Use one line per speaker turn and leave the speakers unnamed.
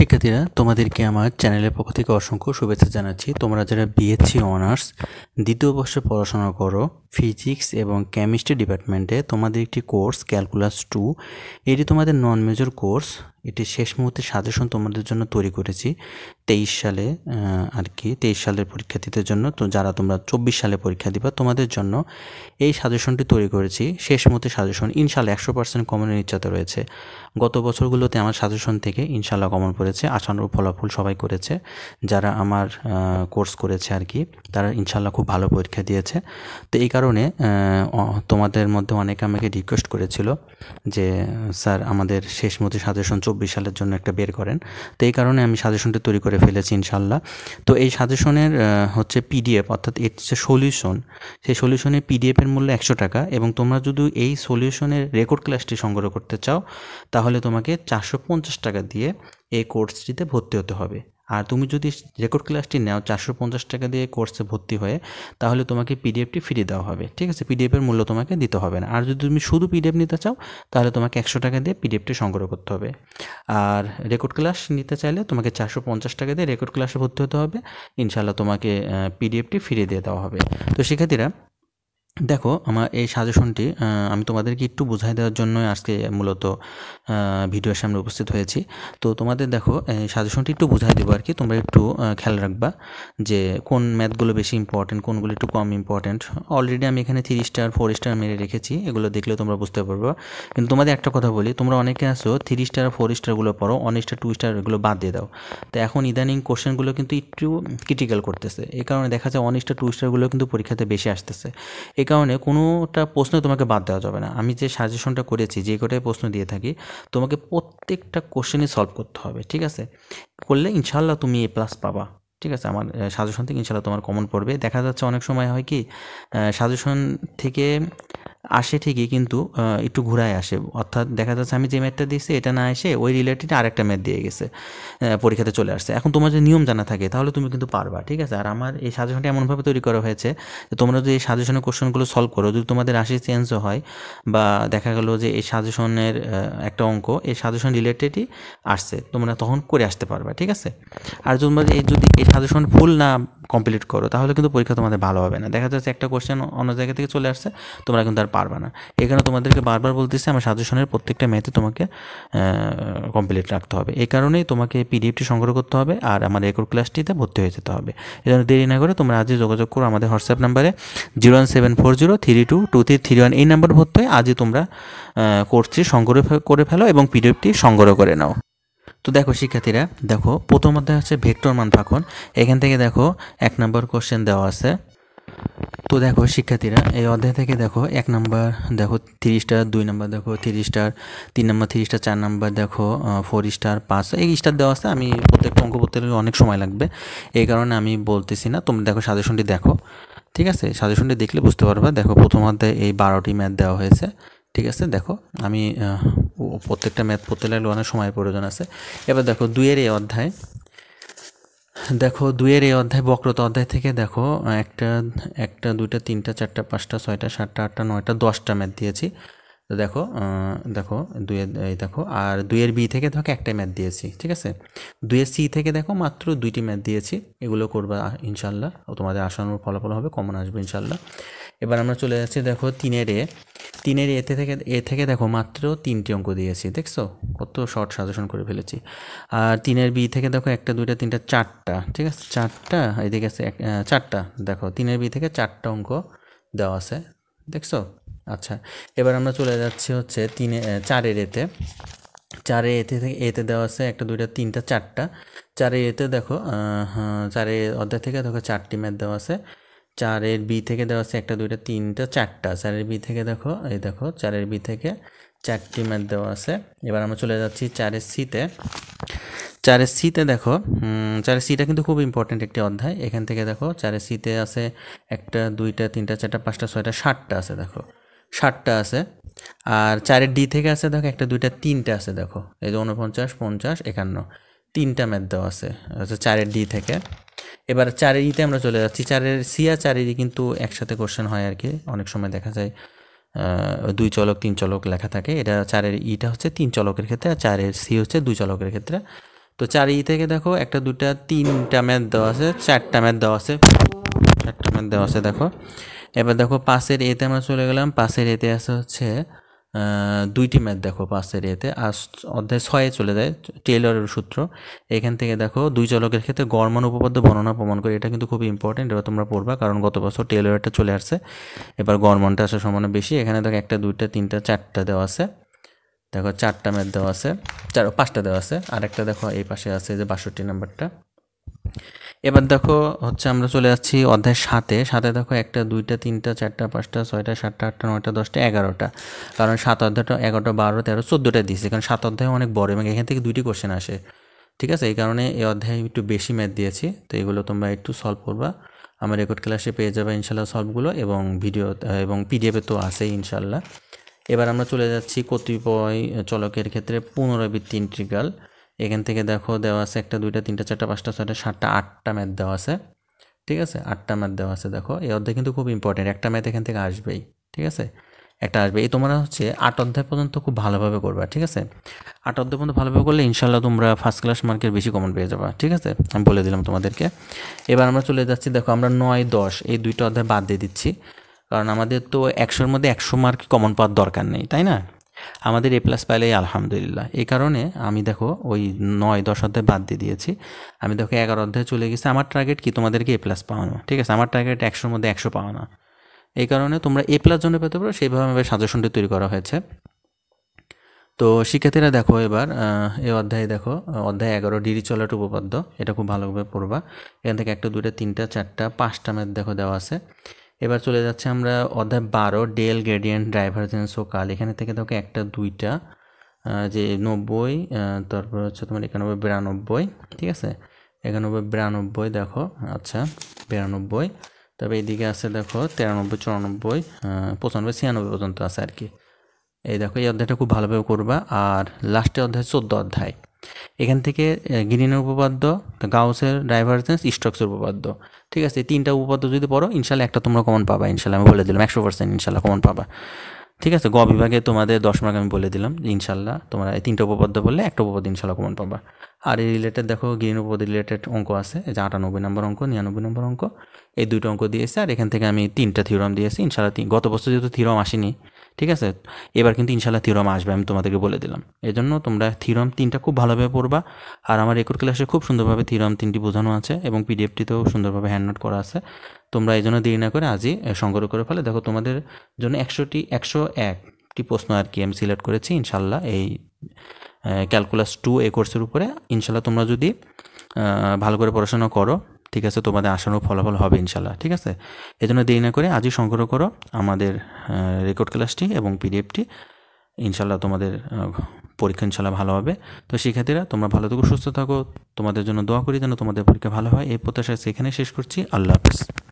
শিক্ষার্থীরা তোমাদেরকে আমার চ্যানেলের পক্ষ থেকে অসংখ্য শুভেচ্ছা জানাচ্ছি তোমরা যারা বিএসসি অনার্স দ্বিতীয় বর্ষে পড়াশোনা করো ফিজিক্স এবং কেমিস্ট্রি ডিপার্টমেন্টে তোমাদের একটি কোর্স ক্যালকুলাস টু এটি তোমাদের নন মেজর কোর্স এটি শেষ মুহূর্তে সাজেশন তোমাদের জন্য তৈরি করেছি তেইশ সালে আর কি তেইশ সালের পরীক্ষার্থীদের জন্য তো যারা তোমরা চব্বিশ সালে পরীক্ষা দিবা তোমাদের জন্য এই সাজেশনটি তৈরি করেছি শেষ মুহূর্তে সাজেশন ইনশাল্লাহ একশো পার্সেন্ট কমনের ইচ্ছাতে রয়েছে গত বছরগুলোতে আমার সাজেশন থেকে ইনশাল্লাহ কমন পড়েছে আশানুরূপ ফলাফল সবাই করেছে যারা আমার কোর্স করেছে আর কি তারা ইনশাল্লাহ খুব ভালো পরীক্ষা দিয়েছে তো এই কারণে কারণে তোমাদের মধ্যে অনেকে আমাকে রিকোয়েস্ট করেছিল যে স্যার আমাদের শেষ মতো সাজেশন চব্বিশ সালের জন্য একটা বের করেন তো এই কারণে আমি সাজেশনটা তৈরি করে ফেলেছি ইনশাল্লাহ তো এই সাজেশনের হচ্ছে পিডিএফ অর্থাৎ এর যে সলিউশন সেই সলিউশনের পিডিএফের মূল্য একশো টাকা এবং তোমরা যদি এই সলিউশনের রেকর্ড ক্লাসটি সংগ্রহ করতে চাও তাহলে তোমাকে চারশো পঞ্চাশ টাকা দিয়ে এই কোর্সটিতে ভর্তি হতে হবে আর তুমি যদি রেকর্ড ক্লাসটি নাও চারশো পঞ্চাশ টাকা দিয়ে কোর্সে ভর্তি হয়ে তাহলে তোমাকে পিডিএফটি ফিরিয়ে দেওয়া হবে ঠিক আছে পিডিএফের মূল্য তোমাকে দিতে হবে না আর যদি তুমি শুধু পিডিএফ নিতে চাও তাহলে তোমাকে একশো টাকা দিয়ে পিডিএফটি সংগ্রহ করতে হবে আর রেকর্ড ক্লাস নিতে চাইলে তোমাকে চারশো পঞ্চাশ টাকা দিয়ে রেকর্ড ক্লাসে ভর্তি হতে হবে ইনশাল্লাহ তোমাকে পিডিএফটি ফিরিয়ে দিয়ে দেওয়া হবে তো শিক্ষার্থীরা দেখো আমার এই সাজেশনটি আমি তোমাদেরকে একটু বোঝাই দেওয়ার জন্য আজকে মূলত ভিডিওর সামনে উপস্থিত হয়েছি তো তোমাদের দেখো এই সাজেশনটি একটু বোঝাই দেবো আর কি তোমরা একটু খেয়াল রাখবা যে কোন ম্যাথগুলো বেশি ইম্পর্টেন্ট কোনগুলো একটু কম ইম্পর্টেন্ট অলরেডি আমি এখানে থ্রি স্টার ফোর স্টার মেরে রেখেছি এগুলো দেখলেও তোমরা বুঝতে পারবো কিন্তু তোমাদের একটা কথা বলি তোমরা অনেকে আসো থ্রি স্টার ফোর স্টারগুলো পড়ো অন স্টার টু স্টার এগুলো বাদ দিয়ে দাও তো এখন ইদানিং কোশ্চেনগুলো কিন্তু একটু ক্রিটিক্যাল করতেছে এই কারণে দেখা যায় অন স্টার টু স্টারগুলো কিন্তু পরীক্ষাতে বেশি আসতেছে কারণে কোনোটা প্রশ্ন তোমাকে বাদ দেওয়া যাবে না আমি যে সাজেশনটা করেছি যে কটাই প্রশ্ন দিয়ে থাকি তোমাকে প্রত্যেকটা কোশ্চেনই সলভ করতে হবে ঠিক আছে করলে ইনশাল্লাহ তুমি এ প্লাস পাবা ঠিক আছে আমার সাজেশন থেকে ইনশাল্লাহ তোমার কমন পড়বে দেখা যাচ্ছে অনেক সময় হয় কি সাজেশন থেকে আসে ঠিকই কিন্তু একটু ঘুরায় আসে অর্থাৎ দেখা যাচ্ছে আমি যে ম্যাথটা দিয়েছি এটা না এসে ওই রিলেটেড আরেকটা ম্যাথ দিয়ে গেছে পরীক্ষাতে চলে আসছে এখন তোমার যদি নিয়ম জানা থাকে তাহলে তুমি কিন্তু পারবা ঠিক আছে আর আমার এই সাজেশনটা এমনভাবে তৈরি করা হয়েছে যে তোমরা যদি এই সাজেশনের কোশ্চেনগুলো সলভ করো যদি তোমাদের রাশি চেঞ্জও হয় বা দেখা গেলো যে এই সাজেশনের একটা অঙ্ক এই সাজেশন রিলেটেডই আসছে তোমরা তখন করে আসতে পারবা ঠিক আছে আর তোমরা এই যদি এই সাজেশন ফুল না কমপ্লিট করো তাহলে কিন্তু পরীক্ষা তোমাদের ভালো হবে না দেখা যাচ্ছে একটা কোশ্চেন অন্য জায়গা থেকে চলে আসছে তোমরা কিন্তু আর পারবে না এই কারণে তোমাদেরকে বারবার বলতেছি আমার সাজেশনের প্রত্যেকটা মেয়েতে তোমাকে কমপ্লিট রাখতে হবে এই কারণেই তোমাকে পিডিএফটি সংগ্রহ করতে হবে আর আমাদের একর ক্লাসটিতে ভর্তি হয়ে যেতে হবে এজন্য দেরি না করে তোমরা আজই যোগাযোগ করো আমাদের হোয়াটসঅ্যাপ নাম্বারে zero one seven four zero three two two three three one এই নাম্বার ভর্তি হয়ে আজই তোমরা কোর্সটি সংগ্রহ করে ফেলো এবং পিডিএফটি সংগ্রহ করে নাও তো দেখো শিক্ষার্থীরা দেখো প্রথম অধ্যায় হচ্ছে ভেক্টর মান ভাগন এখান থেকে দেখো এক নম্বর কোশ্চেন দেওয়া আছে তো দেখো শিক্ষার্থীরা এই অধ্যায় থেকে দেখো এক নম্বর দেখো থ্রি স্টার দুই নম্বর দেখো থ্রি স্টার তিন নম্বর থ্রি স্টার চার নম্বর দেখো ফোর স্টার পাঁচ এই স্টার দেওয়া আছে আমি প্রত্যেকটা অঙ্ক করতে অনেক সময় লাগবে এই কারণে আমি বলতেছি না তুমি দেখো সাজেশনটি দেখো ঠিক আছে সাজেশনটি দেখলে বুঝতে পারবা দেখো প্রথম অধ্যায় এই বারোটি ম্যাথ দেওয়া হয়েছে ঠিক আছে দেখো আমি প্রত্যেকটা ম্যাথ পড়তে লাগলে অনেক সময় প্রয়োজন আছে এবার দেখো দুইয়ের এই অধ্যায় দেখো দুইয়ের এই অধ্যায় বক্রতা অধ্যায় থেকে দেখো একটা একটা দুইটা তিনটা চারটা পাঁচটা ছয়টা সাতটা আটটা নয়টা দশটা ম্যাথ দিয়েছি তো দেখো দেখো দুয়ের এই দেখো আর দুইয়ের বি থেকে দেখো একটা ম্যাথ দিয়েছি ঠিক আছে দুইয়ের সি থেকে দেখো মাত্র দুইটি ম্যাথ দিয়েছি এগুলো করবা ইনশাল্লাহ তোমাদের আসানোর ফলাফল হবে কমন আসবে ইনশাল্লাহ এবার আমরা চলে যাচ্ছি দেখো তিনের এ তিনের এতে থেকে এ থেকে দেখো মাত্র তিনটি অঙ্ক দিয়েছি দেখছো কত শর্ট সাজেশন করে ফেলেছি আর তিনের বি থেকে দেখো একটা দুইটা তিনটা চারটা ঠিক আছে চারটা এদিকে আছে চারটা দেখো তিনের বি থেকে চারটা অঙ্ক দেওয়া আছে দেখছো আচ্ছা এবার আমরা চলে যাচ্ছি হচ্ছে তিনে চারের এতে চারে এতে থেকে এতে দেওয়া আছে একটা দুইটা তিনটা চারটা চারে এতে দেখো হ্যাঁ, চারে অর্ধেক থেকে দেখো চারটি ম্যাথ দেওয়া আছে চারের বি থেকে দেওয়া আছে একটা দুইটা তিনটা চারটা চারের বি থেকে দেখো এই দেখো চারের বি থেকে চারটি ম্যাথ দেওয়া আছে এবার আমরা চলে যাচ্ছি চারের সিতে চারের সিতে দেখো চারের সিটা কিন্তু খুব ইম্পর্টেন্ট একটি অধ্যায় এখান থেকে দেখো চারের সিতে আছে একটা দুইটা তিনটা চারটা পাঁচটা ছয়টা ষাটটা আছে দেখো ষাটটা আছে আর চারের ডি থেকে আছে দেখো একটা দুইটা তিনটা আছে দেখো এই যে উনপঞ্চাশ পঞ্চাশ একান্ন তিনটা ম্যাথ দেওয়া আছে হচ্ছে চারের ডি থেকে এবার চারের ইতে আমরা চলে যাচ্ছি চারের সি আর চারেরই কিন্তু একসাথে কোশ্চেন হয় আর কি অনেক সময় দেখা যায় দুই চলক তিন চলক লেখা থাকে এটা চারের ইটা হচ্ছে তিন চলকের ক্ষেত্রে আর চারের সি হচ্ছে দুই চলকের ক্ষেত্রে তো চার ই থেকে দেখো একটা দুটা তিনটা ম্যাথ দেওয়া আছে চারটা ম্যাথ দেওয়া আছে চারটা ম্যাথ দেওয়া আছে দেখো এবার দেখো পাশের এতে আমরা চলে গেলাম পাশের এতে আছে হচ্ছে দুইটি ম্যাথ দেখো পাঁচের এতে আর অধ্যায় ছয়ে চলে যায় টেলরের সূত্র এখান থেকে দেখো দুই চলকের ক্ষেত্রে গরমান উপপাদ্য বর্ণনা প্রমাণ করে এটা কিন্তু খুব ইম্পর্টেন্ট এবার তোমরা পড়বা কারণ গত বছর টেইলরেরটা চলে আসছে এবার গরমানটা আসার সমানে বেশি এখানে দেখো একটা দুইটা তিনটা চারটা দেওয়া আছে দেখো চারটা ম্যাথ দেওয়া আছে চার পাঁচটা দেওয়া আছে আর একটা দেখো এই পাশে আছে যে বাষট্টি নাম্বারটা এবার দেখো হচ্ছে আমরা চলে যাচ্ছি অধ্যায় সাতে সাথে দেখো একটা দুইটা তিনটা চারটা পাঁচটা ছয়টা সাতটা আটটা নয়টা দশটা এগারোটা কারণ সাত অধ্যায়টা এগারোটা বারো তেরো চোদ্দোটা দিয়েছে কারণ সাত অধ্যায় অনেক বড় এবং এখান থেকে দুইটি কোশ্চেন আসে ঠিক আছে এই কারণে এই অধ্যায়ে একটু বেশি ম্যাথ দিয়েছি তো এগুলো তোমরা একটু সলভ করবা আমার রেকর্ড ক্লাসে পেয়ে যাবে ইনশাল্লাহ সলভগুলো এবং ভিডিও এবং পিডিএফে তো আসেই ইনশাল্লাহ এবার আমরা চলে যাচ্ছি কতিপয় চলকের ক্ষেত্রে পুনরাবৃত্তি ইন্ট্রিগাল এখান থেকে দেখো দেওয়া আছে একটা দুইটা তিনটা চারটা পাঁচটা ছয়টা সাতটা আটটা ম্যাথ দেওয়া আছে ঠিক আছে আটটা ম্যাথ দেওয়া আছে দেখো এই অধ্যায় কিন্তু খুব ইম্পর্টেন্ট একটা ম্যাথ এখান থেকে আসবেই ঠিক আছে একটা আসবে এই তোমরা হচ্ছে আট অধ্যায় পর্যন্ত খুব ভালোভাবে করবে ঠিক আছে আট অধ্যায় পর্যন্ত ভালোভাবে করলে ইনশাল্লাহ তোমরা ফার্স্ট ক্লাস মার্কের বেশি কমন পেয়ে যাবা ঠিক আছে আমি বলে দিলাম তোমাদেরকে এবার আমরা চলে যাচ্ছি দেখো আমরা নয় দশ এই দুইটা অধ্যায় বাদ দিয়ে দিচ্ছি কারণ আমাদের তো একশোর মধ্যে একশো মার্ক কমন পাওয়ার দরকার নেই তাই না আমাদের এ প্লাস পাইলেই আলহামদুলিল্লাহ এই কারণে আমি দেখো ওই নয় দশ অধ্যায় বাদ দিয়ে দিয়েছি আমি দেখো এগারো অধ্যায় চলে গেছে আমার টার্গেট কি তোমাদেরকে এ প্লাস পাওয়ানো ঠিক আছে আমার টার্গেট একশোর মধ্যে একশো পাওয়ানো এই কারণে তোমরা এ প্লাস জন্য পেতে পারো সেইভাবে আমাদের সাজেশনটি তৈরি করা হয়েছে তো শিক্ষার্থীরা দেখো এবার এ অধ্যায়ে দেখো অধ্যায় এগারো ডিডি চলাট উপপাদ্য এটা খুব ভালোভাবে পড়বা এখান থেকে একটা দুইটা তিনটা চারটা পাঁচটা ম্যাথ দেখো দেওয়া আছে এবার চলে যাচ্ছে আমরা অধ্যায় বারো ডেল গ্রেডিয়েন্ট ড্রাইভার ও কাল এখানে থেকে তোকে একটা দুইটা যে নব্বই তারপর হচ্ছে তোমার একানব্বই বিরানব্বই ঠিক আছে একানব্বই বিরানব্বই দেখো আচ্ছা বিরানব্বই তবে এদিকে আছে দেখো তিরানব্বই চুরানব্বই পঁচানব্বই ছিয়ানব্বই পর্যন্ত আছে আর কি এই দেখো এই অধ্যায়টা খুব ভালোভাবে করবা আর লাস্টের অধ্যায় চোদ্দ অধ্যায় এখান থেকে গ্রিনের উপপাদ্য গাউসের ডাইভারজেন্স স্ট্রকসের উপপাদ্য ঠিক আছে তিনটা উপপাদ্য যদি পড়ো ইনশাল্লাহ একটা তোমরা কমন পাবা ইনশাল্লাহ আমি বলে দিলাম একশো পার্সেন্ট ইনশাল্লাহ কমন পাবা ঠিক আছে গ বিভাগে তোমাদের দশ মার্ক আমি বলে দিলাম ইনশাল্লাহ তোমরা এই তিনটা উপপাদ্য বললে একটা উপপাদ্য ইনশাল্লাহ কমন পাবা আর এই রিলেটেড দেখো গ্রিন উপপাদ্য রিলেটেড অঙ্ক আছে যে আটানব্বই নম্বর অঙ্ক নিরানব্বই নম্বর অঙ্ক এই দুটো অঙ্ক দিয়েছে আর এখান থেকে আমি তিনটা থিওরাম দিয়েছি ইনশাল্লাহ গত বছর যেহেতু থিওরাম আসেনি ঠিক আছে এবার কিন্তু ইনশাল্লাহ থিরম আসবে আমি তোমাদেরকে বলে দিলাম এজন্য তোমরা থিরম তিনটা খুব ভালোভাবে পড়বা আর আমার রেকর্ড ক্লাসে খুব সুন্দরভাবে থিরম তিনটি বোঝানো আছে এবং পিডিএফটিতেও সুন্দরভাবে হ্যান্ড নোট করা আছে তোমরা এই জন্য দেরি না করে আজই সংগ্রহ করে ফেলে দেখো তোমাদের জন্য একশোটি একশো একটি প্রশ্ন আর কি আমি সিলেক্ট করেছি ইনশাল্লাহ এই ক্যালকুলাস টু এ কোর্সের উপরে ইনশাল্লাহ তোমরা যদি ভালো করে পড়াশোনা করো ঠিক আছে তোমাদের আসানো ফলাফল হবে ইনশাল্লাহ ঠিক আছে এজন্য দেরি না করে আজই সংগ্রহ করো আমাদের রেকর্ড ক্লাসটি এবং পিডিএফটি ইনশাল্লাহ তোমাদের পরীক্ষা ইনশাল্লাহ ভালো হবে তো শিক্ষার্থীরা তোমরা ভালো থাকো সুস্থ থাকো তোমাদের জন্য দোয়া করি যেন তোমাদের পরীক্ষা ভালো হয় এই প্রত্যাশা সেখানে শেষ করছি আল্লাহ হাফিজ